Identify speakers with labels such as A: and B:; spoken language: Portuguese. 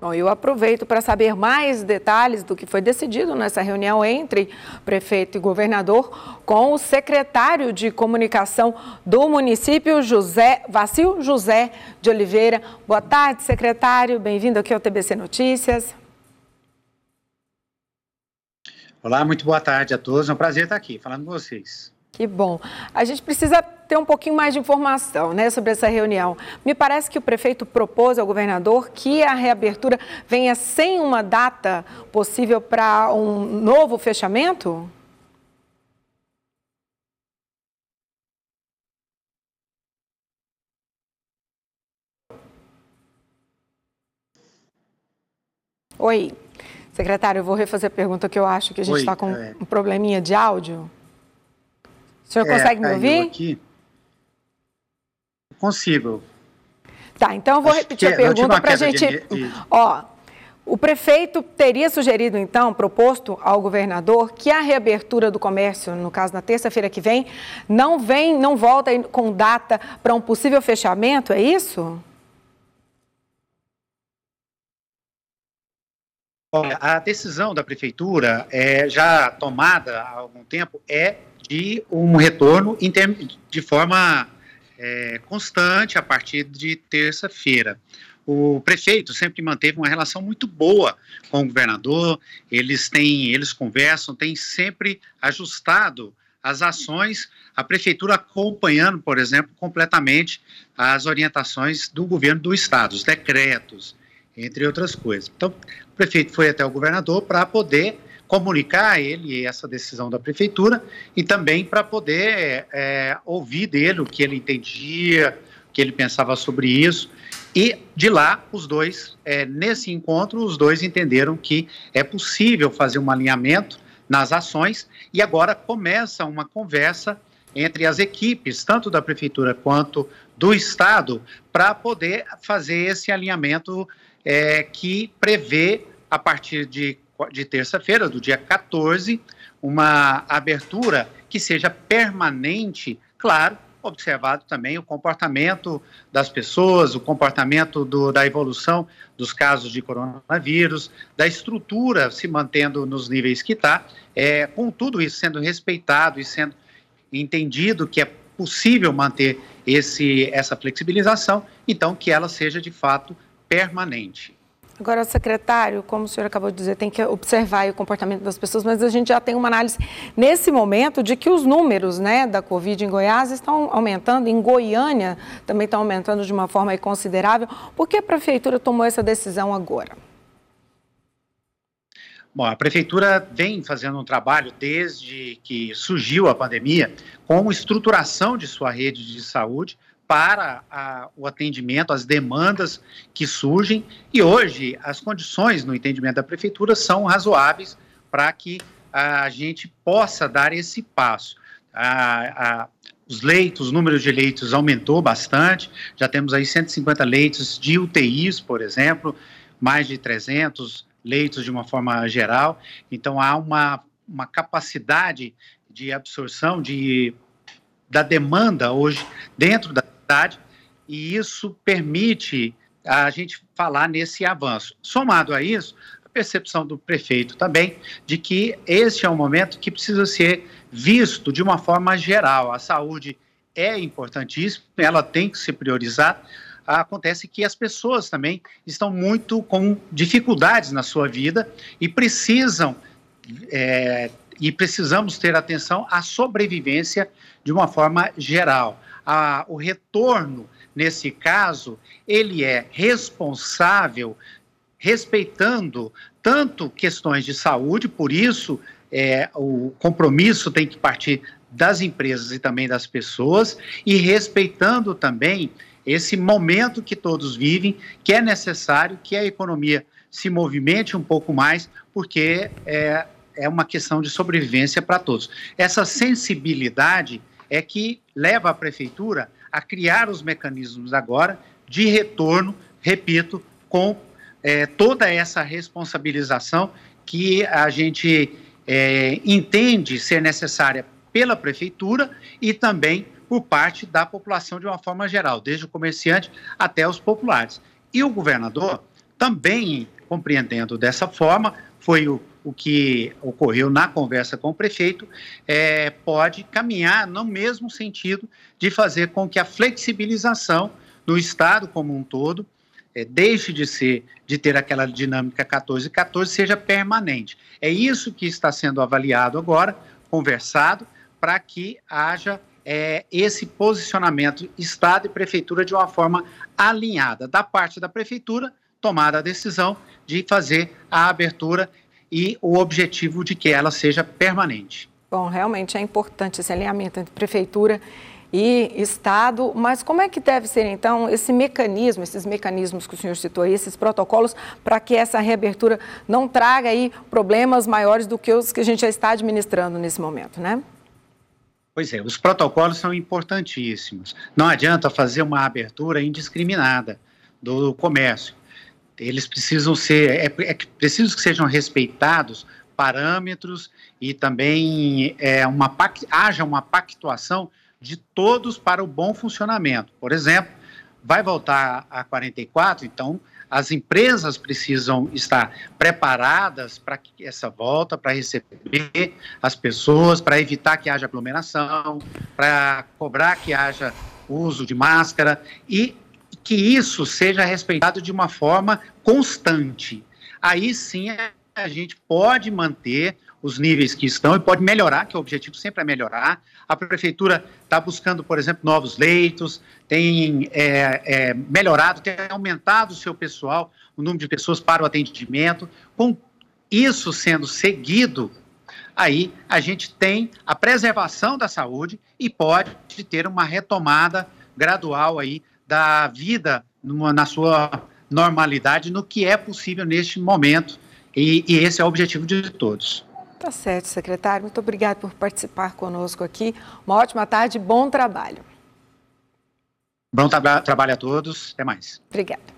A: Bom, eu aproveito para saber mais detalhes do que foi decidido nessa reunião entre prefeito e governador com o secretário de comunicação do município, José Vacil José de Oliveira. Boa tarde, secretário. Bem-vindo aqui ao TBC Notícias.
B: Olá, muito boa tarde a todos. É um prazer estar aqui falando com vocês.
A: Que bom. A gente precisa ter um pouquinho mais de informação né, sobre essa reunião. Me parece que o prefeito propôs ao governador que a reabertura venha sem uma data possível para um novo fechamento? Oi. Secretário, eu vou refazer a pergunta que eu acho que a gente está com é... um probleminha de áudio. O senhor é, consegue me ouvir?
B: Aqui consigo.
A: Tá, então eu vou Acho repetir que, é, a pergunta para a gente. De... Ó, o prefeito teria sugerido, então, proposto ao governador que a reabertura do comércio, no caso na terça-feira que vem, não vem, não volta com data para um possível fechamento, é isso?
B: Olha, a decisão da prefeitura, é, já tomada há algum tempo, é de um retorno de forma é, constante a partir de terça-feira. O prefeito sempre manteve uma relação muito boa com o governador. Eles têm, eles conversam, têm sempre ajustado as ações, a prefeitura acompanhando, por exemplo, completamente as orientações do governo do estado, os decretos, entre outras coisas. Então, o prefeito foi até o governador para poder comunicar a ele essa decisão da prefeitura e também para poder é, ouvir dele o que ele entendia, o que ele pensava sobre isso. E de lá, os dois, é, nesse encontro, os dois entenderam que é possível fazer um alinhamento nas ações e agora começa uma conversa entre as equipes, tanto da prefeitura quanto do Estado, para poder fazer esse alinhamento é, que prevê, a partir de de terça-feira, do dia 14, uma abertura que seja permanente, claro, observado também o comportamento das pessoas, o comportamento do, da evolução dos casos de coronavírus, da estrutura se mantendo nos níveis que está, é, com tudo isso sendo respeitado e sendo entendido que é possível manter esse, essa flexibilização, então que ela seja de fato permanente.
A: Agora, secretário, como o senhor acabou de dizer, tem que observar o comportamento das pessoas, mas a gente já tem uma análise nesse momento de que os números né, da Covid em Goiás estão aumentando, em Goiânia também estão aumentando de uma forma considerável. Por que a prefeitura tomou essa decisão agora?
B: Bom, a prefeitura vem fazendo um trabalho desde que surgiu a pandemia com estruturação de sua rede de saúde para a, o atendimento, as demandas que surgem. E hoje, as condições no entendimento da prefeitura são razoáveis para que a gente possa dar esse passo. A, a, os leitos, o número de leitos aumentou bastante, já temos aí 150 leitos de UTIs, por exemplo, mais de 300 leitos de uma forma geral. Então, há uma, uma capacidade de absorção de, da demanda hoje dentro da cidade, e isso permite a gente falar nesse avanço. Somado a isso, a percepção do prefeito também de que este é um momento que precisa ser visto de uma forma geral. A saúde é importantíssima, ela tem que ser priorizada. Acontece que as pessoas também estão muito com dificuldades na sua vida e precisam é, e precisamos ter atenção à sobrevivência de uma forma geral a, o retorno, nesse caso, ele é responsável, respeitando tanto questões de saúde, por isso é, o compromisso tem que partir das empresas e também das pessoas, e respeitando também esse momento que todos vivem, que é necessário que a economia se movimente um pouco mais, porque é, é uma questão de sobrevivência para todos. Essa sensibilidade é que leva a prefeitura a criar os mecanismos agora de retorno, repito, com é, toda essa responsabilização que a gente é, entende ser necessária pela prefeitura e também por parte da população de uma forma geral, desde o comerciante até os populares. E o governador também compreendendo dessa forma, foi o o que ocorreu na conversa com o prefeito, é, pode caminhar no mesmo sentido de fazer com que a flexibilização no Estado como um todo é, deixe de ser, de ter aquela dinâmica 14 14 seja permanente. É isso que está sendo avaliado agora, conversado, para que haja é, esse posicionamento Estado e Prefeitura de uma forma alinhada. Da parte da Prefeitura, tomada a decisão de fazer a abertura e o objetivo de que ela seja permanente.
A: Bom, realmente é importante esse alinhamento entre prefeitura e Estado, mas como é que deve ser então esse mecanismo, esses mecanismos que o senhor citou aí, esses protocolos, para que essa reabertura não traga aí problemas maiores do que os que a gente já está administrando nesse momento, né?
B: Pois é, os protocolos são importantíssimos. Não adianta fazer uma abertura indiscriminada do comércio eles precisam ser, é, é preciso que sejam respeitados parâmetros e também é, uma, haja uma pactuação de todos para o bom funcionamento. Por exemplo, vai voltar a 44, então as empresas precisam estar preparadas para essa volta, para receber as pessoas, para evitar que haja aglomeração, para cobrar que haja uso de máscara e que isso seja respeitado de uma forma constante. Aí sim a gente pode manter os níveis que estão e pode melhorar, que o objetivo sempre é melhorar. A prefeitura está buscando, por exemplo, novos leitos, tem é, é, melhorado, tem aumentado o seu pessoal, o número de pessoas para o atendimento. Com isso sendo seguido, aí a gente tem a preservação da saúde e pode ter uma retomada gradual aí da vida numa, na sua normalidade, no que é possível neste momento, e, e esse é o objetivo de todos.
A: Tá certo, secretário. Muito obrigado por participar conosco aqui. Uma ótima tarde, bom trabalho.
B: Bom tra trabalho a todos. Até mais.
A: Obrigada.